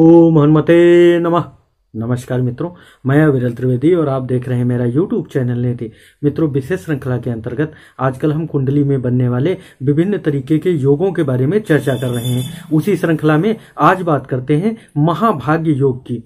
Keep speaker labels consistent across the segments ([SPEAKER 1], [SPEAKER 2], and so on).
[SPEAKER 1] ओम हनुमते नमः नमस्कार मित्रों मैं विरल त्रिवेदी और आप देख रहे हैं मेरा यूट्यूब चैनल नेति मित्रों विशेष श्रृंखला के अंतर्गत आजकल हम कुंडली में बनने वाले विभिन्न तरीके के योगों के बारे में चर्चा कर रहे हैं उसी श्रृंखला में आज बात करते हैं महाभाग्य योग की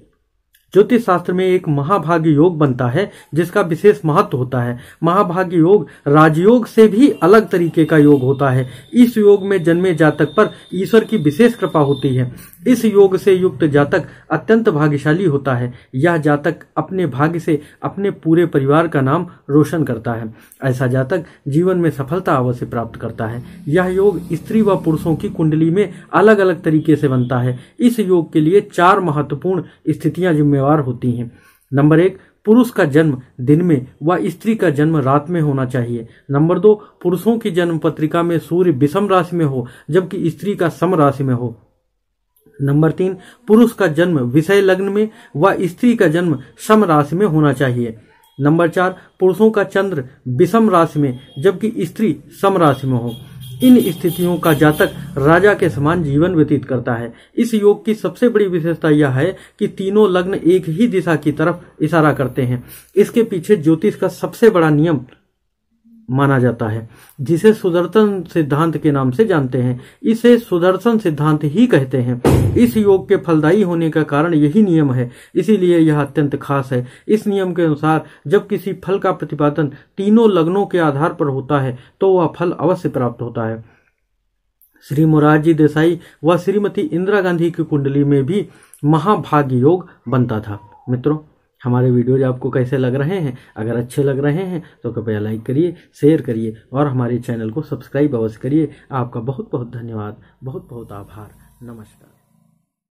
[SPEAKER 1] ज्योतिष शास्त्र में एक महाभाग्य योग बनता है जिसका विशेष महत्व होता है महाभाग्य योग राजयोग से भी अलग तरीके का योग होता है इस योग में जन्मे जातक पर ईश्वर की विशेष कृपा होती है इस योग से युक्त जातक अत्यंत भाग्यशाली होता है यह जातक अपने भाग्य से अपने पूरे परिवार का नाम रोशन करता है ऐसा जातक जीवन में सफलता अवश्य प्राप्त करता है यह योग स्त्री व पुरुषों की कुंडली में अलग अलग तरीके से बनता है इस योग के लिए चार महत्वपूर्ण स्थितियां जिम्मेवार जिम्मेवार होती हैं नंबर एक पुरुष का जन्म दिन में व स्त्री का जन्म रात में होना चाहिए नंबर दो पुरुषों की जन्म पत्रिका में सूर्य विषम राशि में हो जबकि स्त्री का सम राशि में हो नंबर तीन पुरुष का जन्म विषय लग्न में व स्त्री का जन्म सम राशि में होना चाहिए नंबर चार पुरुषों का चंद्र विषम राशि में जबकि स्त्री सम राशि में हो इन स्थितियों का जातक राजा के समान जीवन व्यतीत करता है इस योग की सबसे बड़ी विशेषता यह है कि तीनों लग्न एक ही दिशा की तरफ इशारा करते हैं इसके पीछे ज्योतिष का सबसे बड़ा नियम माना जाता है जिसे सुदर्शन सिद्धांत के नाम से जानते हैं इसे सुदर्शन सिद्धांत ही कहते हैं इस योग के फलदायी होने का कारण यही नियम है इसीलिए यह अत्यंत खास है इस नियम के अनुसार जब किसी फल का प्रतिपादन तीनों लग्नों के आधार पर होता है तो वह फल अवश्य प्राप्त होता है श्री मोरारजी देसाई व श्रीमती इंदिरा गांधी की कुंडली में भी महाभाग्य योग बनता था मित्रों हमारे वीडियोज आपको कैसे लग रहे हैं अगर अच्छे लग रहे हैं तो कृपया लाइक करिए शेयर करिए और हमारे चैनल को सब्सक्राइब अवश्य करिए आपका बहुत बहुत धन्यवाद बहुत बहुत आभार नमस्कार